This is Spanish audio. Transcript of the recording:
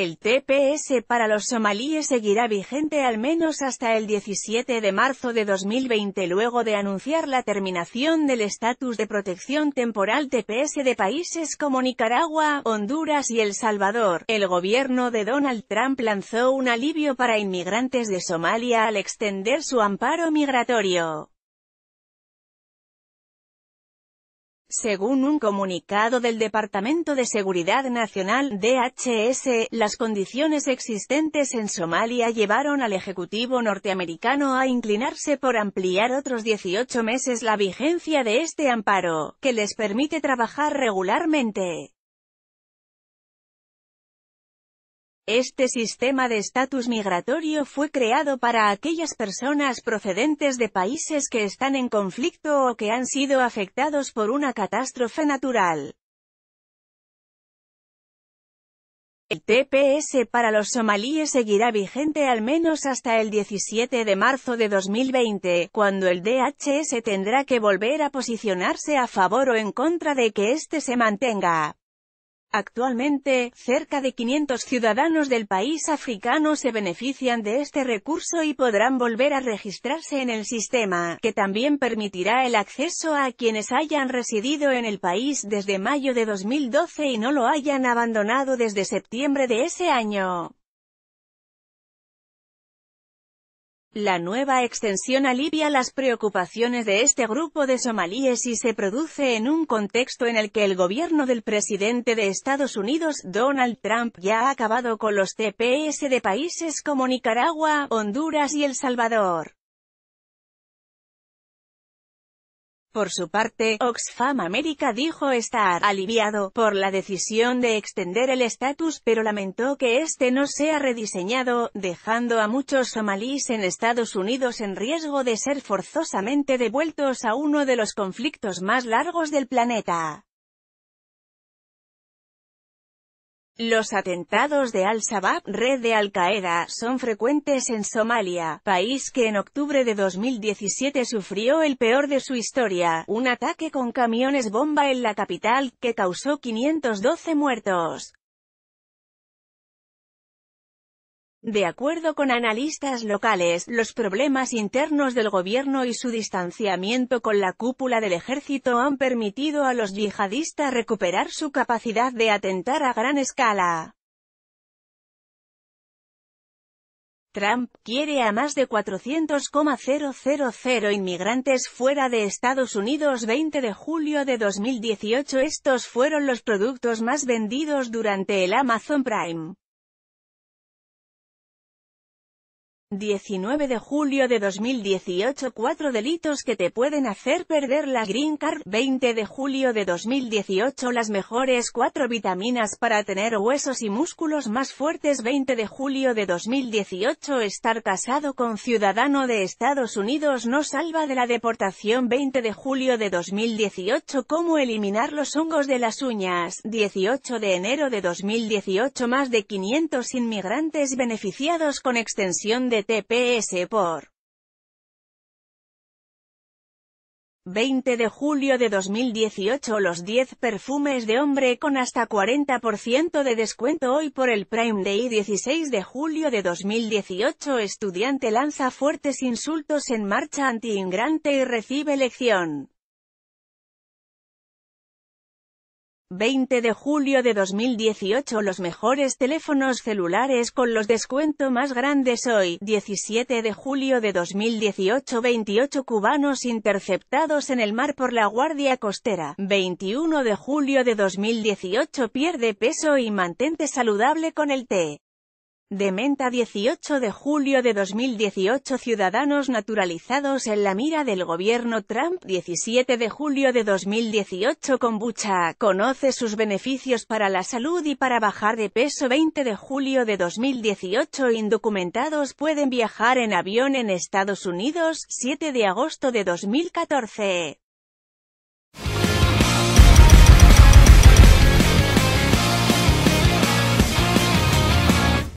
El TPS para los somalíes seguirá vigente al menos hasta el 17 de marzo de 2020 luego de anunciar la terminación del estatus de protección temporal TPS de países como Nicaragua, Honduras y El Salvador. El gobierno de Donald Trump lanzó un alivio para inmigrantes de Somalia al extender su amparo migratorio. Según un comunicado del Departamento de Seguridad Nacional, DHS, las condiciones existentes en Somalia llevaron al Ejecutivo norteamericano a inclinarse por ampliar otros 18 meses la vigencia de este amparo, que les permite trabajar regularmente. Este sistema de estatus migratorio fue creado para aquellas personas procedentes de países que están en conflicto o que han sido afectados por una catástrofe natural. El TPS para los somalíes seguirá vigente al menos hasta el 17 de marzo de 2020, cuando el DHS tendrá que volver a posicionarse a favor o en contra de que éste se mantenga. Actualmente, cerca de 500 ciudadanos del país africano se benefician de este recurso y podrán volver a registrarse en el sistema, que también permitirá el acceso a quienes hayan residido en el país desde mayo de 2012 y no lo hayan abandonado desde septiembre de ese año. La nueva extensión alivia las preocupaciones de este grupo de somalíes y se produce en un contexto en el que el gobierno del presidente de Estados Unidos, Donald Trump, ya ha acabado con los TPS de países como Nicaragua, Honduras y El Salvador. Por su parte, Oxfam América dijo estar aliviado por la decisión de extender el estatus pero lamentó que este no sea rediseñado, dejando a muchos somalíes en Estados Unidos en riesgo de ser forzosamente devueltos a uno de los conflictos más largos del planeta. Los atentados de Al-Shabaab, red de Al-Qaeda, son frecuentes en Somalia, país que en octubre de 2017 sufrió el peor de su historia, un ataque con camiones bomba en la capital, que causó 512 muertos. De acuerdo con analistas locales, los problemas internos del gobierno y su distanciamiento con la cúpula del ejército han permitido a los yihadistas recuperar su capacidad de atentar a gran escala. Trump quiere a más de 400,000 inmigrantes fuera de Estados Unidos 20 de julio de 2018 Estos fueron los productos más vendidos durante el Amazon Prime. 19 de julio de 2018 4 delitos que te pueden hacer perder la Green Card 20 de julio de 2018 Las mejores 4 vitaminas para tener huesos y músculos más fuertes 20 de julio de 2018 Estar casado con ciudadano de Estados Unidos no salva de la deportación 20 de julio de 2018 Cómo eliminar los hongos de las uñas 18 de enero de 2018 Más de 500 inmigrantes beneficiados con extensión de Tps por 20 de julio de 2018 los 10 perfumes de hombre con hasta 40% de descuento hoy por el Prime Day 16 de julio de 2018 estudiante lanza fuertes insultos en marcha anti-ingrante y recibe elección. 20 de julio de 2018 Los mejores teléfonos celulares con los descuento más grandes hoy, 17 de julio de 2018 28 cubanos interceptados en el mar por la Guardia Costera, 21 de julio de 2018 Pierde peso y mantente saludable con el té. De Menta 18 de julio de 2018 Ciudadanos naturalizados en la mira del gobierno Trump 17 de julio de 2018 Kombucha, conoce sus beneficios para la salud y para bajar de peso 20 de julio de 2018 Indocumentados pueden viajar en avión en Estados Unidos 7 de agosto de 2014